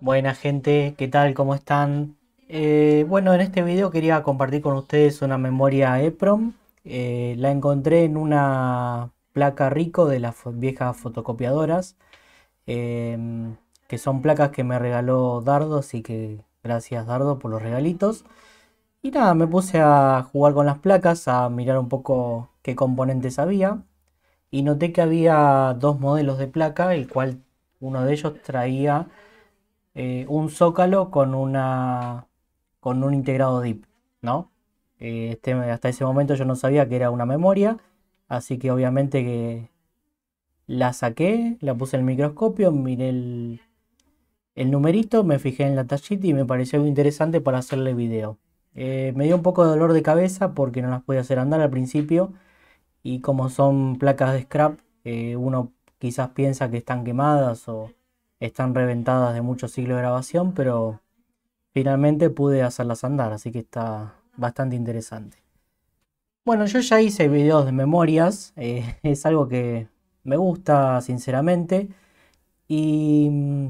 Buena gente, ¿qué tal? ¿Cómo están? Eh, bueno, en este video quería compartir con ustedes una memoria EPROM. Eh, la encontré en una placa Rico de las viejas fotocopiadoras, em, que son placas que me regaló Dardo, así que gracias Dardo por los regalitos. Y nada, me puse a jugar con las placas, a mirar un poco qué componentes había. Y noté que había dos modelos de placa, el cual uno de ellos traía eh, un zócalo con una con un integrado DIP, ¿no? Eh, este, hasta ese momento yo no sabía que era una memoria, así que obviamente que la saqué, la puse en el microscopio, miré el, numerito, me fijé en la tallita y me pareció interesante para hacerle video. Eh, me dio un poco de dolor de cabeza porque no las podía hacer andar al principio y como son placas de scrap, uno quizás piensa que están quemadas o, están reventadas de muchos siglos de grabación, pero finalmente pude hacerlas andar, así que está bastante interesante. Bueno, yo ya hice videos de memorias, eh, es algo que me gusta sinceramente y mm,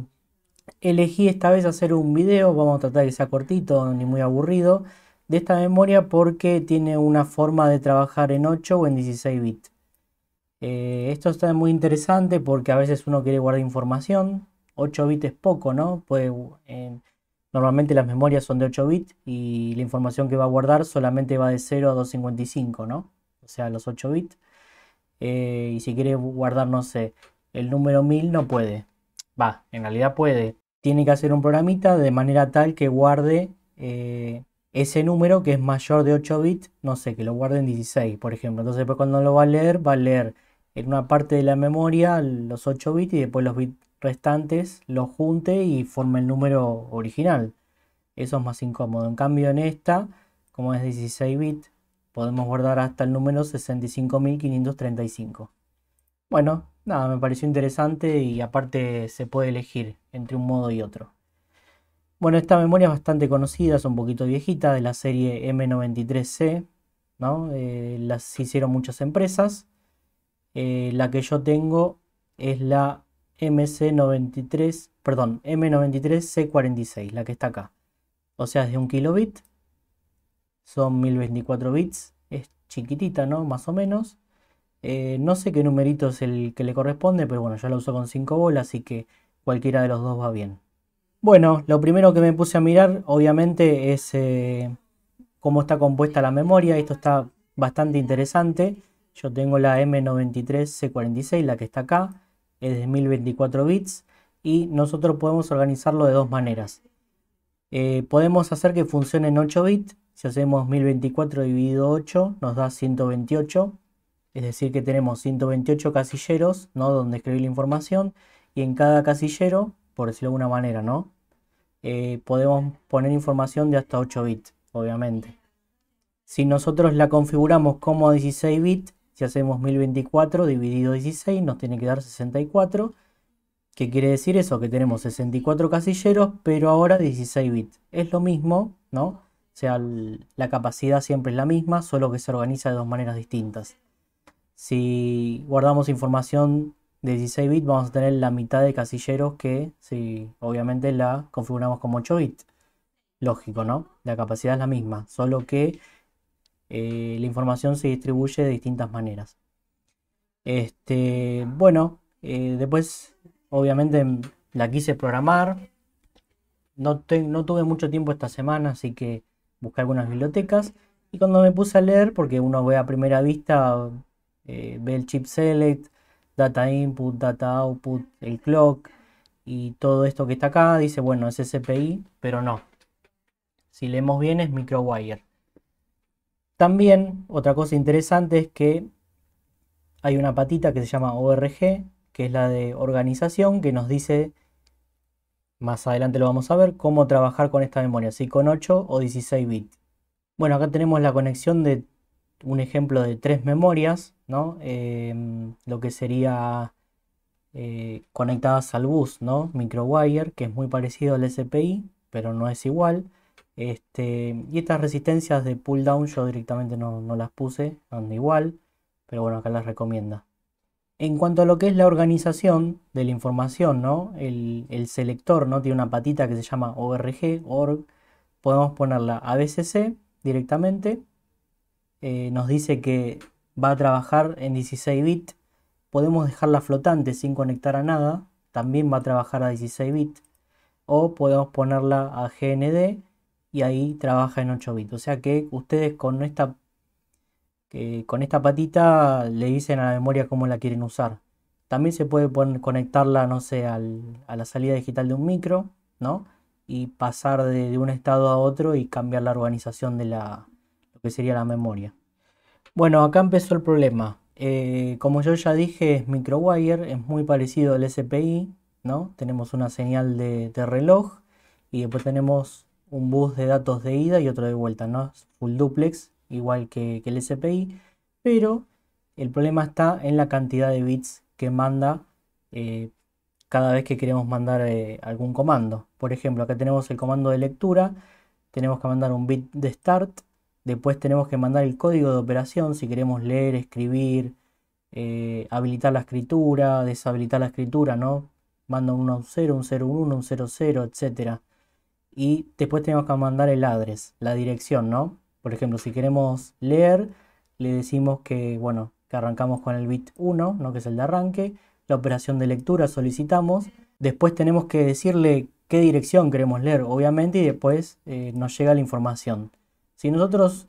elegí esta vez hacer un video, vamos a tratar que sea cortito ni muy aburrido, de esta memoria porque tiene una forma de trabajar en 8 o en 16 bits. Eh, esto está muy interesante porque a veces uno quiere guardar información, 8 bits es poco, ¿no? Pues, normalmente las memorias son de 8 bits y la información que va a guardar solamente va de 0 a 255, ¿no? O sea, los 8 bits. Eh, y si quiere guardar, no sé, el número 1000 no puede. Va, en realidad puede. Tiene que hacer un programita de manera tal que guarde eh, ese número que es mayor de 8 bits, no sé, que lo guarde en 16, por ejemplo. Entonces, después cuando lo va a leer, va a leer en una parte de la memoria los 8 bits y después los bits restantes lo junte y forme el número original. Eso es más incómodo. En cambio en esta, como es 16 bits, podemos guardar hasta el número 65.535. Bueno, nada, me pareció interesante y aparte se puede elegir entre un modo y otro. Bueno, esta memoria es bastante conocida, es un poquito viejita, de la serie M93C, ¿no? Eh, las hicieron muchas empresas. Eh, la que yo tengo es la MC93, perdón, M93C46, la que está acá. O sea, es de un kilobit. Son 1024 bits. Es chiquitita, ¿no? Más o menos. Eh, no sé qué numerito es el que le corresponde, pero bueno, ya la uso con 5 bolas, así que cualquiera de los dos va bien. Bueno, lo primero que me puse a mirar, obviamente, es eh, cómo está compuesta la memoria. Esto está bastante interesante. Yo tengo la M93C46, la que está acá es de 1024 bits y nosotros podemos organizarlo de dos maneras. Eh, podemos hacer que funcione en 8 bits. Si hacemos 1024 dividido 8 nos da 128. Es decir que tenemos 128 casilleros ¿no? donde escribir la información y en cada casillero, por decirlo de alguna manera, ¿no? Eh, podemos poner información de hasta 8 bits, obviamente. Si nosotros la configuramos como 16 bits, si hacemos 1024 dividido 16 nos tiene que dar 64. ¿Qué quiere decir eso? Que tenemos 64 casilleros, pero ahora 16 bits. Es lo mismo, ¿no? O sea, la capacidad siempre es la misma, solo que se organiza de dos maneras distintas. Si guardamos información de 16 bits, vamos a tener la mitad de casilleros que, si obviamente la configuramos como 8 bits. Lógico, ¿no? La capacidad es la misma, solo que eh, la información se distribuye de distintas maneras. Este, bueno, eh, después obviamente la quise programar. No, tuve mucho tiempo esta semana, así que busqué algunas bibliotecas. Y cuando me puse a leer, porque uno ve a primera vista, eh, ve el chip select, data input, data output, el clock y todo esto que está acá, dice, bueno, es SPI, pero no. Si leemos bien es microwire. También otra cosa interesante es que hay una patita que se llama ORG, que es la de organización, que nos dice, más adelante lo vamos a ver, cómo trabajar con esta memoria, si con 8 o 16 bits. Bueno, acá tenemos la conexión de un ejemplo de tres memorias, ¿no? Em, lo que sería eh, conectadas al bus, ¿no? Microwire, que es muy parecido al SPI, pero no es igual. Este, y estas resistencias de pull down yo directamente no, las puse, anda igual, pero bueno, acá las recomienda. En cuanto a lo que es la organización de la información, ¿no? el, selector ¿no? tiene una patita que se llama ORG, org. podemos ponerla a BCC directamente. Eh, nos dice que va a trabajar en 16 bits. Podemos dejarla flotante sin conectar a nada, también va a trabajar a 16 bits. O podemos ponerla a GND y ahí trabaja en 8 bits. O sea que ustedes con esta, con esta patita le dicen a la memoria cómo la quieren usar. También se puede poner, conectarla, no sé, a la salida digital de un micro, ¿no? Y pasar de, un estado a otro y cambiar la organización de la, lo que sería la memoria. Bueno, acá empezó el problema. Eh, como yo ya dije, es microwire, es muy parecido al SPI, ¿no? Tenemos una señal de, de reloj y después tenemos un bus de datos de ida y otro de vuelta, ¿no? Full duplex, igual que, el SPI, pero el problema está en la cantidad de bits que manda eh, cada vez que queremos mandar eh, algún comando. Por ejemplo, acá tenemos el comando de lectura, tenemos que mandar un bit de start, después tenemos que mandar el código de operación si queremos leer, escribir, eh, habilitar la escritura, deshabilitar la escritura, ¿no? Manda un 0, un 0, un 1, un 0, 0, etc y después tenemos que mandar el address, la dirección, ¿no? Por ejemplo, si queremos leer, le decimos que, bueno, que arrancamos con el bit 1, ¿no? que es el de arranque, la operación de lectura solicitamos, después tenemos que decirle qué dirección queremos leer, obviamente, y después eh, nos llega la información. Si nosotros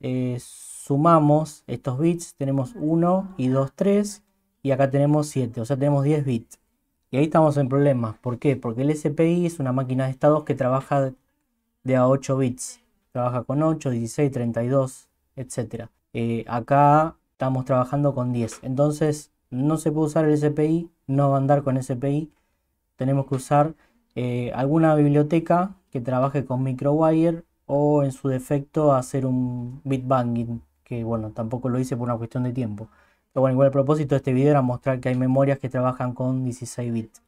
eh, sumamos estos bits, tenemos 1 y 2, 3, y acá tenemos 7, o sea, tenemos 10 bits. Y ahí estamos en problemas. ¿Por qué? Porque el SPI es una máquina de estados que trabaja de a 8 bits. Trabaja con 8, 16, 32, etc. acá estamos trabajando con 10. Entonces no se puede usar el SPI, no va a andar con SPI. Tenemos que usar eh, alguna biblioteca que trabaje con microwire o en su defecto hacer un bit banging, que bueno, tampoco lo hice por una cuestión de tiempo bueno, igual el propósito de este video era mostrar que hay memorias que trabajan con 16 bits.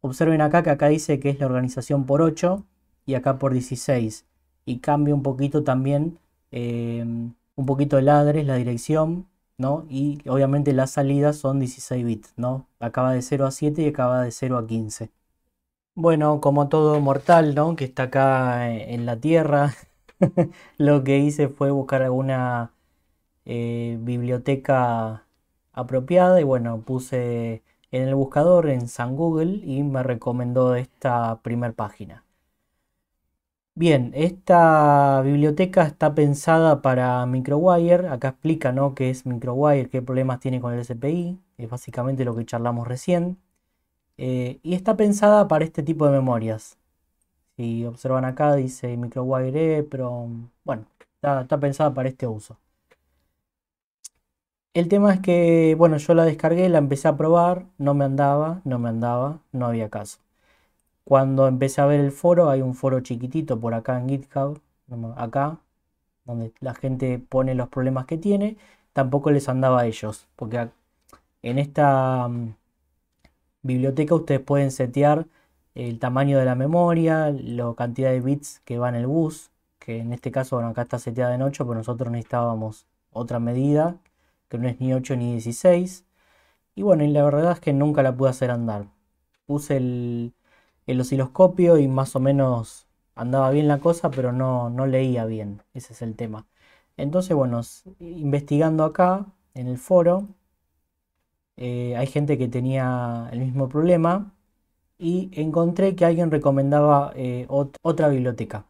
Observen acá que acá dice que es la organización por 8 y acá por 16. Y cambia un poquito también, eh, un poquito el adres, la dirección, ¿no? Y obviamente las salidas son 16 bits, ¿no? Acaba de 0 a 7 y acaba de 0 a 15. Bueno, como todo mortal, ¿no? Que está acá eh, en la Tierra, lo que hice fue buscar alguna eh, biblioteca apropiada y bueno, puse en el buscador en San Google y me recomendó esta primer página. Bien, esta biblioteca está pensada para microwire. Acá explica ¿no? qué es microwire, qué problemas tiene con el SPI. Es básicamente lo que charlamos recién. Eh, y está pensada para este tipo de memorias. Si observan acá dice microwire pero Bueno, está pensada para este uso. El tema es que, bueno, yo la descargué, la empecé a probar, no me andaba, no me andaba, no había caso. Cuando empecé a ver el foro, hay un foro chiquitito por acá en GitHub, acá, donde la gente pone los problemas que tiene, tampoco les andaba a ellos, porque en esta mm, biblioteca ustedes pueden setear el tamaño de la memoria, la cantidad de bits que va en el bus, que en este caso, bueno, acá está seteada en 8, pero nosotros necesitábamos otra medida, que no es ni 8 ni 16. Y bueno, y la verdad es que nunca la pude hacer andar. Puse el, osciloscopio y más o menos andaba bien la cosa, pero no, no leía bien. Ese es el tema. Entonces, bueno, investigando acá en el foro, eh, hay gente que tenía el mismo problema y encontré que alguien recomendaba eh, otra biblioteca.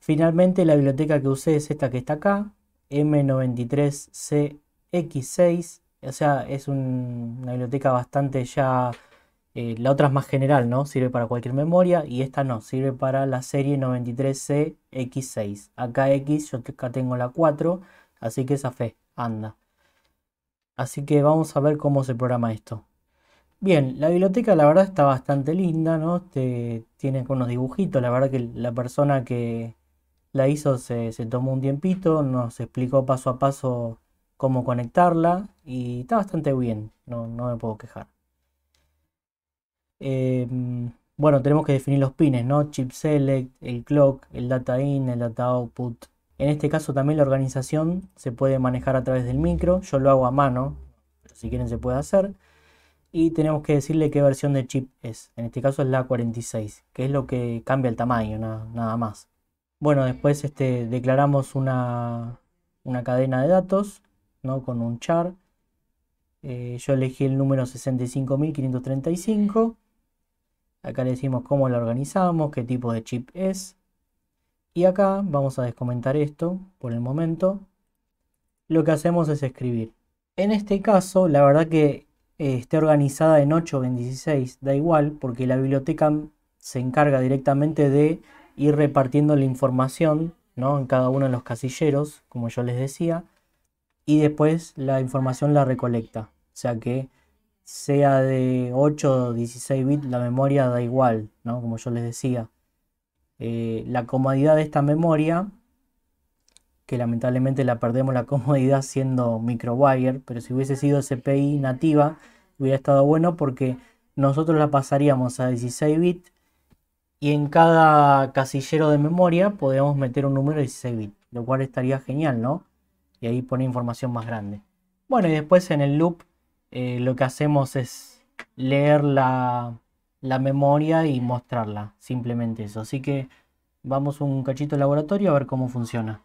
Finalmente la biblioteca que usé es esta que está acá, M93C X6, o sea, es una biblioteca bastante ya... Eh, la otra es más general, ¿no? Sirve para cualquier memoria y esta no, sirve para la serie 93 x 6 Acá X, yo acá tengo la 4, así que esa fe, anda. Así que vamos a ver cómo se programa esto. Bien, la biblioteca la verdad está bastante linda, ¿no? tiene unos dibujitos, la verdad que la persona que la hizo se, se tomó un tiempito, nos explicó paso a paso cómo conectarla y está bastante bien, no, me puedo quejar. Em, bueno, tenemos que definir los pines, ¿no? Chip select, el clock, el data in, el data output. En este caso también la organización se puede manejar a través del micro, yo lo hago a mano, pero si quieren se puede hacer. Y tenemos que decirle qué versión de chip es, en este caso es la 46, que es lo que cambia el tamaño, nada, más. Bueno, después este, declaramos una, una cadena de datos con un char. Eh, yo elegí el número 65535. Acá le decimos cómo la organizamos, qué tipo de chip es. Y acá vamos a descomentar esto por el momento. Lo que hacemos es escribir. En este caso, la verdad que eh, esté organizada en 8 o en 16, da igual, porque la biblioteca se encarga directamente de ir repartiendo la información ¿no? en cada uno de los casilleros, como yo les decía y después la información la recolecta. O sea que sea de 8 o 16 bits, la memoria da igual, ¿no? Como yo les decía. Eh, la comodidad de esta memoria, que lamentablemente la perdemos la comodidad siendo microwire, pero si hubiese sido CPI nativa, hubiera estado bueno porque nosotros la pasaríamos a 16 bits y en cada casillero de memoria podríamos meter un número de 16 bits, lo cual estaría genial, ¿no? y ahí pone información más grande. Bueno, y después en el loop eh, lo que hacemos es leer la, memoria y mostrarla, simplemente eso. Así que vamos un cachito de laboratorio a ver cómo funciona.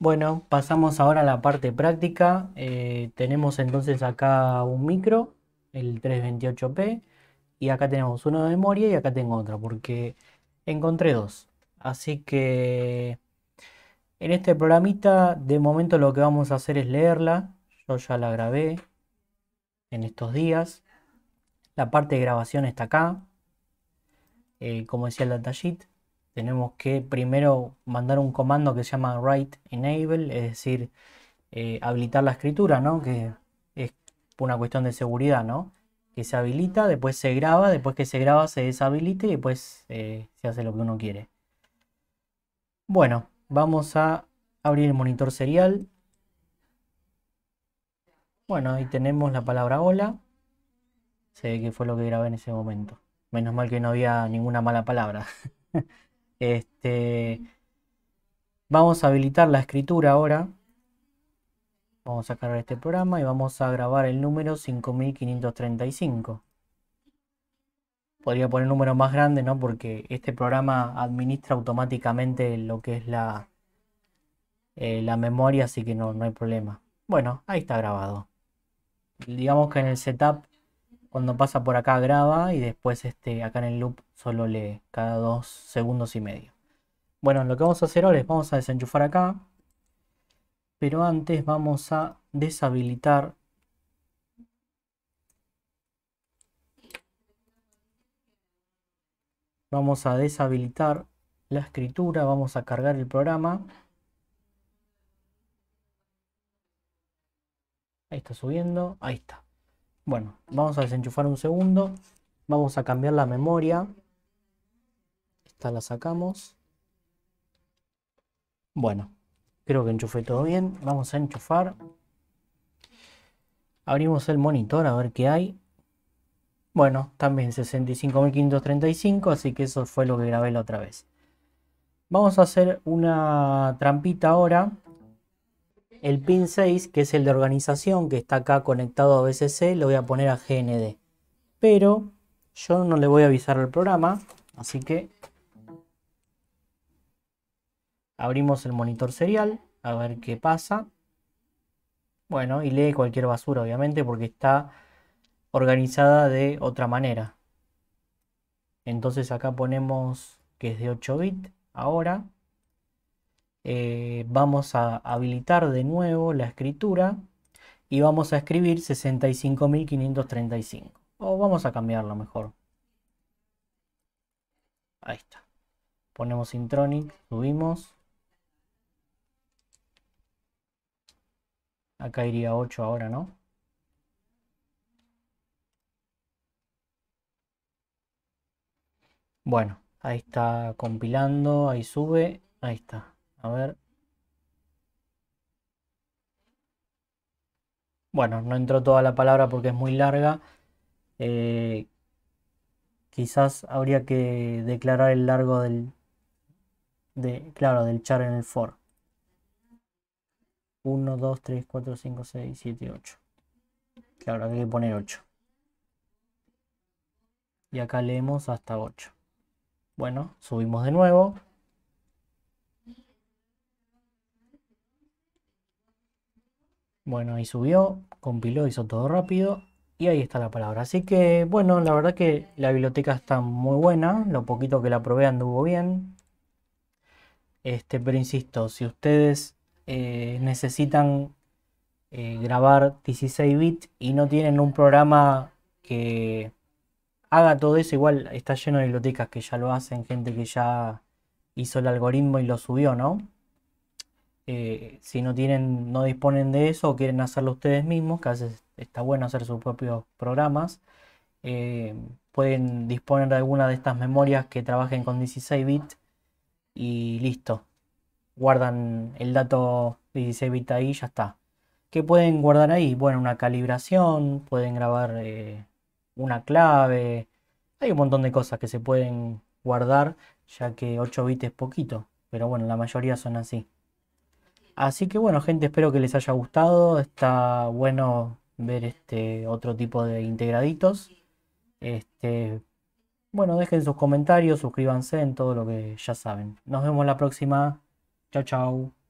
Bueno, pasamos ahora a la parte práctica. Eh, tenemos entonces acá un micro, el 328P, y acá tenemos uno de memoria y acá tengo otro, porque encontré dos. Así que en este programita, de momento lo que vamos a hacer es leerla. Yo ya la grabé en estos días. La parte de grabación está acá. Eh, como decía el datasheet, tenemos que primero mandar un comando que se llama write enable, es decir, eh, habilitar la escritura, ¿no? Que es una cuestión de seguridad, ¿no? Que se habilita, después se graba, después que se graba se deshabilita y después eh, se hace lo que uno quiere. Bueno, Vamos a abrir el monitor serial. Bueno, ahí tenemos la palabra hola. Se ve que fue lo que grabé en ese momento. Menos mal que no había ninguna mala palabra. Este, vamos a habilitar la escritura ahora. Vamos a cargar este programa y vamos a grabar el número 5535 podría poner número más grande, ¿no? Porque este programa administra automáticamente lo que es la, eh, la memoria, así que no, hay problema. Bueno, ahí está grabado. Digamos que en el setup, cuando pasa por acá graba y después este, acá en el loop solo lee cada dos segundos y medio. Bueno, lo que vamos a hacer ahora es vamos a desenchufar acá. Pero antes vamos a deshabilitar Vamos a deshabilitar la escritura, vamos a cargar el programa. Ahí está subiendo, ahí está. Bueno, vamos a desenchufar un segundo. Vamos a cambiar la memoria. Esta la sacamos. Bueno, creo que enchufé todo bien. Vamos a enchufar. Abrimos el monitor a ver qué hay. Bueno, también 65.535, así que eso fue lo que grabé la otra vez. Vamos a hacer una trampita ahora. El pin 6, que es el de organización, que está acá conectado a BCC, lo voy a poner a GND. Pero yo no le voy a avisar al programa, así que abrimos el monitor serial, a ver qué pasa. Bueno, y lee cualquier basura, obviamente, porque está organizada de otra manera. Entonces acá ponemos que es de 8 bits. Ahora eh, vamos a habilitar de nuevo la escritura y vamos a escribir 65.535. O vamos a cambiarlo mejor. Ahí está. Ponemos Intronic, subimos. Acá iría 8 ahora, ¿no? Bueno, ahí está compilando, ahí sube, ahí está. A ver. Bueno, no entró toda la palabra porque es muy larga. Eh, quizás habría que declarar el largo del, de, claro, del char en el for. 1, 2, 3, 4, 5, 6, 7, 8. Claro, hay que poner 8. Y acá leemos hasta 8. Bueno, subimos de nuevo. Bueno, ahí subió, compiló, hizo todo rápido y ahí está la palabra. Así que, bueno, la verdad que la biblioteca está muy buena, lo poquito que la probé anduvo bien. Este, pero insisto, si ustedes eh, necesitan eh, grabar 16 bits y no tienen un programa que haga todo eso. Igual está lleno de bibliotecas que ya lo hacen, gente que ya hizo el algoritmo y lo subió, ¿no? Eh, si no tienen, no disponen de eso o quieren hacerlo ustedes mismos, que a veces está bueno hacer sus propios programas, eh, pueden disponer de alguna de estas memorias que trabajen con 16 bits y listo. Guardan el dato 16 bits ahí y ya está. ¿Qué pueden guardar ahí? Bueno, una calibración, pueden grabar eh, una clave. Hay un montón de cosas que se pueden guardar, ya que 8 bits es poquito, pero bueno, la mayoría son así. Así que bueno, gente, espero que les haya gustado. Está bueno ver este otro tipo de integraditos. Este, bueno, dejen sus comentarios, suscríbanse en todo lo que ya saben. Nos vemos la próxima. Chao, chao.